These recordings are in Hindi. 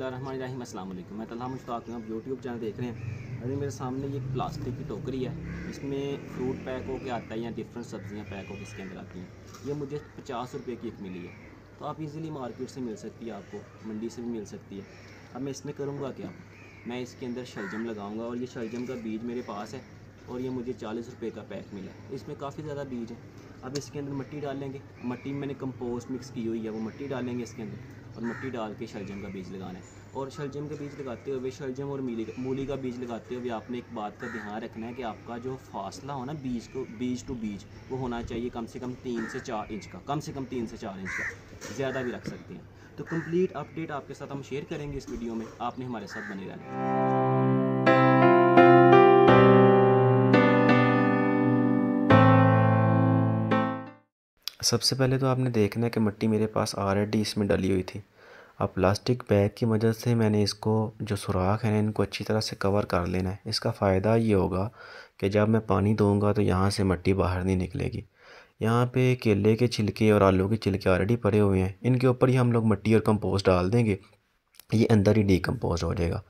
बसमीम अल्लाम मैं तला मुश्ताक हूँ आप यूट्यूब चैनल देख रहे हैं अरे मेरे सामने ये प्लास्टिक की टोकरी है इसमें फ्रूट पैक होके आता है या डिफरेंट सब्ज़ियाँ पैक होकर इसके अंदर आती हैं ये मुझे पचास रुपये की एक मिली है तो आप इजीली मार्केट से मिल सकती है आपको मंडी से भी मिल सकती है अब मैं इसमें करूँगा क्या मैं इसके अंदर शलजम लगाऊँगा और ये शलजम का बीज मेरे पास है और ये मुझे चालीस रुपये का पैक मिला इसमें काफ़ी ज़्यादा बीज है अब इसके अंदर मट्टी डालेंगे मट्टी मैंने कंपोस्ट मिक्स की हुई है वो मट्टी डालेंगे इसके अंदर और मिट्टी डाल के शलजम का बीज लगाना है और शलजम का बीज लगाते हुए शलजम और मूली का मूली का बीज लगाते हुए आपने एक बात का ध्यान रखना है कि आपका जो फासला होना बीज को बीज टू बीज वो होना चाहिए कम से कम तीन से चार इंच का कम से कम तीन से चार इंच का ज़्यादा भी रख सकते हैं तो कंप्लीट अपडेट आपके साथ हम शेयर करेंगे इस वीडियो में आपने हमारे साथ बने रहना सबसे पहले तो आपने देखना है कि मिट्टी मेरे पास ऑलरेडी इसमें डली हुई थी अब प्लास्टिक बैग की मदद से मैंने इसको जो सुराख है इनको अच्छी तरह से कवर कर लेना है इसका फ़ायदा ये होगा कि जब मैं पानी दूंगा तो यहाँ से मिट्टी बाहर नहीं निकलेगी यहाँ पे केले के छिलके और आलू के छिलके ऑलरेडी पड़े हुए हैं इनके ऊपर ही हम लोग मिट्टी और कंपोस्ट डाल देंगे ये अंदर ही डिकम्पोज हो जाएगा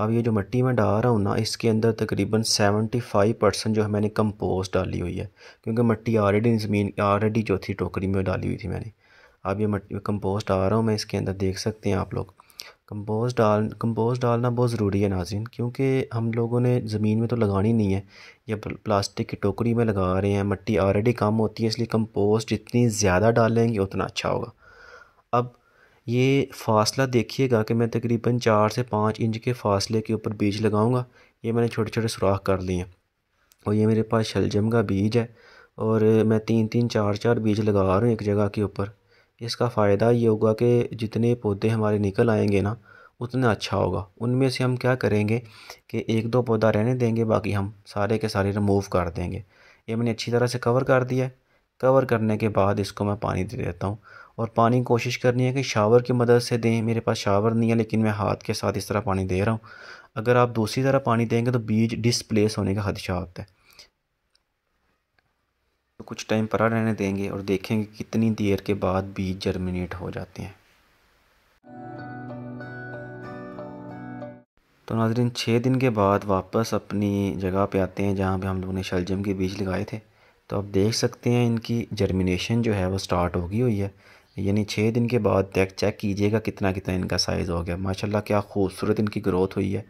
अब ये जो मिट्टी में डाल रहा हूँ ना इसके अंदर तकरीबन सेवेंटी फाइव परसेंट जो है मैंने कंपोस्ट डाली हुई है क्योंकि मिट्टी ऑलरेडी ज़मीन ऑलरेडी जो थी टोकरी में डाली हुई थी मैंने अब ये मिट्टी कंपोस्ट डाल रहा हूँ मैं इसके अंदर देख सकते हैं आप लोग कंपोस्ट डाल कंपोस्ट डालना बहुत ज़रूरी है नाजिन क्योंकि हम लोगों ने ज़मीन में तो लगानी नहीं है या प्लास्टिक की टोकरी में लगा रहे हैं मिट्टी ऑलरेडी कम होती है इसलिए कंपोस्ट जितनी ज़्यादा डालेंगे उतना अच्छा होगा अब ये फासला देखिएगा कि मैं तकरीबन चार से पाँच इंच के फासले के ऊपर बीज लगाऊंगा ये मैंने छोटे छोटे सुराख कर लिए हैं और ये मेरे पास शलजम का बीज है और मैं तीन तीन चार चार बीज लगा रहा हूँ एक जगह के ऊपर इसका फ़ायदा ये होगा कि जितने पौधे हमारे निकल आएंगे ना उतना अच्छा होगा उनमें से हम क्या करेंगे कि एक दो पौधा रहने देंगे बाकी हम सारे के सारे रिमूव कर देंगे ये मैंने अच्छी तरह से कवर कर दिया है कवर करने के बाद इसको मैं पानी दे देता हूँ और पानी कोशिश करनी है कि शावर की मदद से दें मेरे पास शावर नहीं है लेकिन मैं हाथ के साथ इस तरह पानी दे रहा हूँ अगर आप दूसरी तरह पानी देंगे तो बीज डिसप्लेस होने का खदशा होता है तो कुछ टाइम परा रहने देंगे और देखेंगे कितनी देर के बाद बीज जर्मिनेट हो जाते हैं तो नाजरीन छः दिन के बाद वापस अपनी जगह पे आते हैं जहाँ पे हम लोगों ने शलजम के बीज लगाए थे तो आप देख सकते हैं इनकी जर्मिनेशन जो है वो स्टार्ट हो गई हुई है यानी छः दिन के बाद देख चेक कीजिएगा कितना कितना इनका साइज़ हो गया माशाल्लाह क्या खूबसूरत इनकी ग्रोथ हुई है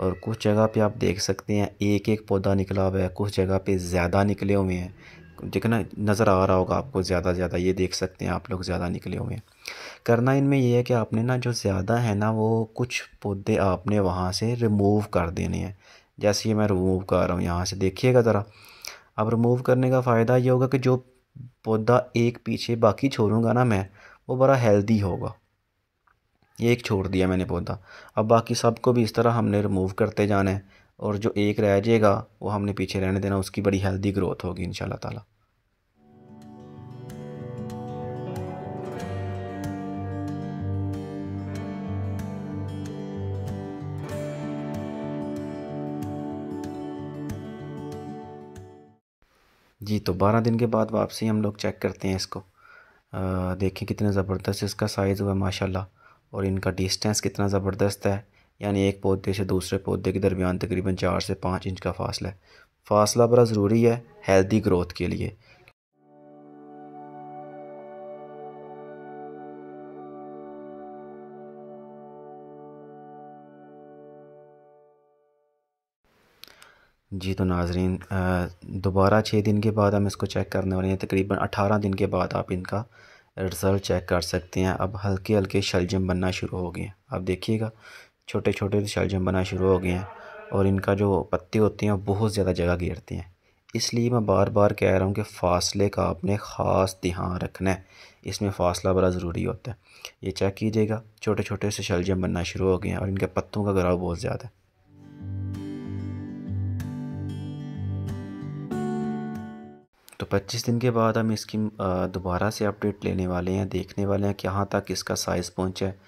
और कुछ जगह पे आप देख सकते हैं एक एक पौधा निकला हुआ है कुछ जगह पे ज़्यादा निकले हुए हैं जितना नज़र आ रहा होगा आपको ज़्यादा ज़्यादा ये देख सकते हैं आप लोग ज़्यादा निकले हुए हैं करना इनमें यह है कि आपने ना जो ज़्यादा है ना वो कुछ पौधे आपने वहाँ से रिमूव कर देने हैं जैसे ये मैं रिमूव कर रहा हूँ यहाँ से देखिएगा ज़रा अब रिमूव करने का फ़ायदा ये होगा कि जो पौधा एक पीछे बाकी छोड़ूंगा ना मैं वो बड़ा हेल्दी होगा एक छोड़ दिया मैंने पौधा अब बाकी सबको भी इस तरह हमने रिमूव करते जाना है और जो एक रह जाएगा वो हमने पीछे रहने देना उसकी बड़ी हेल्दी ग्रोथ होगी इन ताला जी तो बारह दिन के बाद वापसी हम लोग चेक करते हैं इसको आ, देखें कितना ज़बरदस्त इसका साइज़ हुआ माशाल्लाह और इनका डिस्टेंस कितना ज़बरदस्त है यानी एक पौधे से दूसरे पौधे के दरमियान तकरीबन चार से पाँच इंच का फासला है फासला बड़ा ज़रूरी है हेल्दी ग्रोथ के लिए जी तो नाजरीन दोबारा छः दिन के बाद हम इसको चेक करने वाले हैं तकरीबन अठारह दिन के बाद आप इनका रिज़ल्ट चेक कर सकते हैं अब हल्के हल्के शलजम बनना शुरू हो गए हैं आप देखिएगा छोटे छोटे शलजम बनना शुरू हो गए हैं और इनका जो पत्ते होते हैं बहुत ज़्यादा जगह घेरते हैं इसलिए मैं बार बार कह रहा हूँ कि फ़ासले का आपने ख़ास ध्यान रखना है इसमें फ़ासला बड़ा ज़रूरी होता है ये चेक कीजिएगा छोटे छोटे से शलजम बनना शुरू हो गए हैं और इनके पत्तों का घराव बहुत ज़्यादा है तो 25 दिन के बाद हम इसकी दोबारा से अपडेट लेने वाले हैं देखने वाले हैं कि यहाँ तक इसका साइज़ पहुँचा है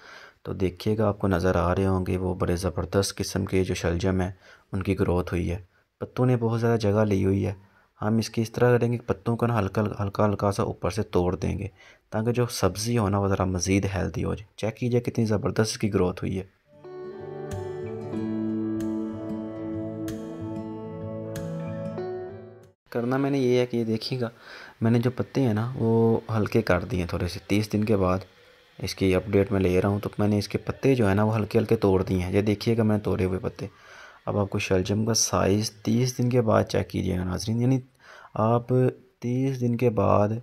तो देखिएगा आपको नज़र आ रहे होंगे वो बड़े ज़बरदस्त किस्म के जो शलजम हैं उनकी ग्रोथ हुई है पत्तों ने बहुत ज़्यादा जगह ली हुई है हम इसकी इस तरह करेंगे पत्तों को ना हल्का हल्का हल्का सा ऊपर से तोड़ देंगे ताकि जो सब्ज़ी होना वो ज़रा मज़ीद हेल्दी हो जाए चेक कीजिए कितनी ज़बरदस्त इसकी ग्रोथ हुई है करना मैंने ये है कि ये देखिएगा मैंने जो पत्ते हैं ना वो हल्के काट दिए थोड़े से तीस दिन के बाद इसकी अपडेट में ले रहा हूँ तो मैंने इसके पत्ते जो है ना वो हल्के हल्के तोड़ दिए हैं ये देखिएगा मैंने तोड़े हुए पत्ते अब आपको शलजम का साइज़ तीस दिन के बाद चेक कीजिएगा नाजरीन यानी आप तीस दिन के बाद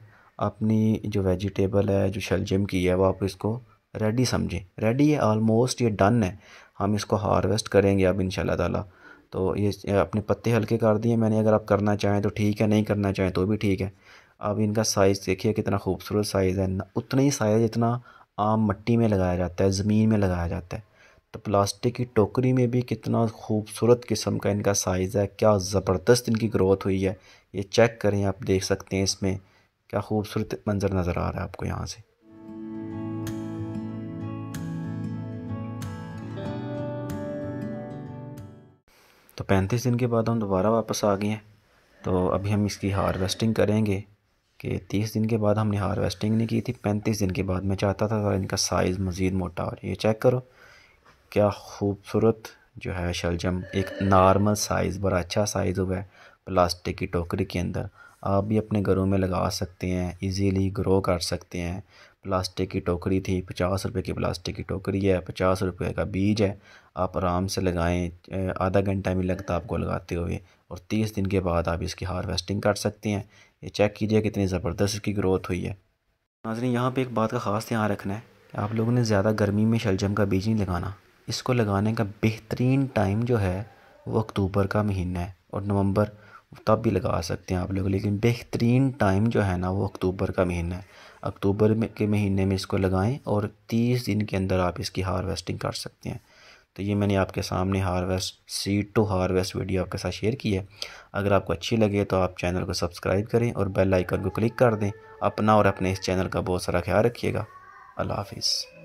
अपनी जो वेजिटेबल है जो शलजम की है वो आप इसको रेडी समझें रेडी है ऑलमोस्ट ये डन है हम इसको हारवेस्ट करेंगे अब इन ताला तो ये अपने पत्ते हल्के कर दिए मैंने अगर आप करना चाहें तो ठीक है नहीं करना चाहें तो भी ठीक है अब इनका साइज़ देखिए कितना खूबसूरत साइज़ है उतना ही साइज़ जितना आम मट्टी में लगाया जाता है ज़मीन में लगाया जाता है तो प्लास्टिक की टोकरी में भी कितना खूबसूरत किस्म का इनका साइज़ है क्या ज़बरदस्त इनकी ग्रोथ हुई है ये चेक करें आप देख सकते हैं इसमें क्या खूबसूरत मंज़र नज़र आ रहा है आपको यहाँ से तो पैंतीस दिन के बाद हम दोबारा वापस आ गए हैं तो अभी हम इसकी हार्वेस्टिंग करेंगे कि तीस दिन के बाद हमने हार्वेस्टिंग नहीं की थी पैंतीस दिन के बाद मैं चाहता था इनका साइज़ मज़ीद मोटा और ये चेक करो क्या खूबसूरत जो है शलजम एक नॉर्मल साइज़ बड़ा अच्छा साइज़ हुआ है प्लास्टिक की टोकरी के अंदर आप भी अपने घरों में लगा सकते हैं इजीली ग्रो कर सकते हैं प्लास्टिक की टोकरी थी पचास रुपए की प्लास्टिक की टोकरी है पचास रुपए का बीज है आप आराम से लगाएं आधा घंटा भी लगता आपको लगाते हुए और तीस दिन के बाद आप इसकी हारवेस्टिंग कर सकते हैं ये चेक कीजिए कितनी ज़बरदस्त इसकी ग्रोथ हुई है नाजरी यहाँ पर एक बात का ख़ास ध्यान रखना है कि आप लोगों ने ज़्यादा गर्मी में शलजम का बीज नहीं लगाना इसको लगाने का बेहतरीन टाइम जो है वो अक्टूबर का महीना है और नवंबर तब भी लगा सकते हैं आप लोग लेकिन बेहतरीन टाइम जो है ना वो अक्टूबर का महीना है अक्टूबर के महीने में इसको लगाएं और तीस दिन के अंदर आप इसकी हार्वेस्टिंग कर सकते हैं तो ये मैंने आपके सामने harvest seed to harvest video आपके साथ शेयर की है अगर आपको अच्छी लगे तो आप चैनल को सब्सक्राइब करें और बेल आइकन को क्लिक कर दें अपना और अपने इस चैनल का बहुत सारा ख्याल रखिएगा अल्लाह हाफिज़